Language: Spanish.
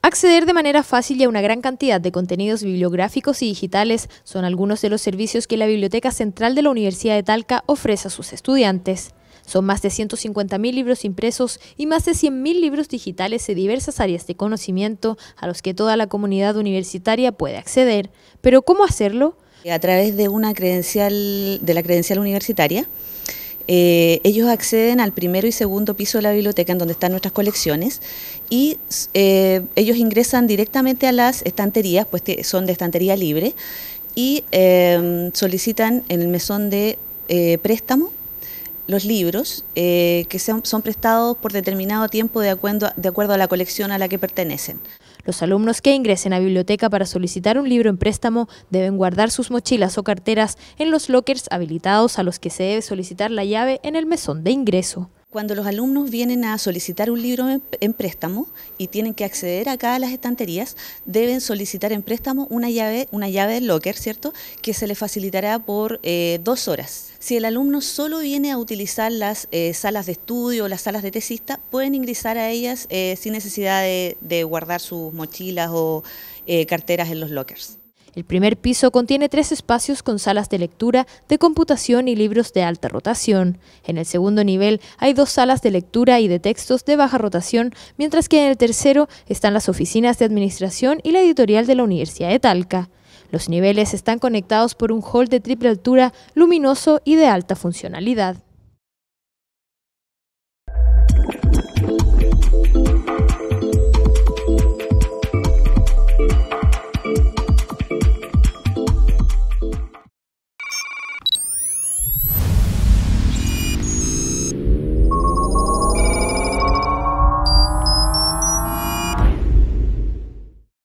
Acceder de manera fácil y a una gran cantidad de contenidos bibliográficos y digitales son algunos de los servicios que la Biblioteca Central de la Universidad de Talca ofrece a sus estudiantes. Son más de 150.000 libros impresos y más de 100.000 libros digitales de diversas áreas de conocimiento a los que toda la comunidad universitaria puede acceder. Pero ¿cómo hacerlo? A través de una de la credencial universitaria eh, ellos acceden al primero y segundo piso de la biblioteca en donde están nuestras colecciones y eh, ellos ingresan directamente a las estanterías, pues son de estantería libre, y em, solicitan en el mesón de eh, préstamo los libros que son, prestados por determinado tiempo de acuerdo a la colección a la que pertenecen. Los alumnos que ingresen a biblioteca para solicitar un libro en préstamo deben guardar sus mochilas o carteras en los lockers habilitados a los que se debe solicitar la llave en el mesón de ingreso. Cuando los alumnos vienen a solicitar un libro en préstamo y tienen que acceder acá a las estanterías, deben solicitar en préstamo una llave, una llave de locker, ¿cierto? Que se les facilitará por eh, dos horas. Si el alumno solo viene a utilizar las eh, salas de estudio o las salas de tesista, pueden ingresar a ellas eh, sin necesidad de, guardar sus mochilas o carteras en los lockers. El primer piso contiene tres espacios con salas de lectura, de computación y libros de alta rotación. En el segundo nivel hay dos salas de lectura y de textos de baja rotación, mientras que en el tercero están las oficinas de administración y la editorial de la Universidad de Talca. Los niveles están conectados por un hall de triple altura, luminoso y de alta funcionalidad.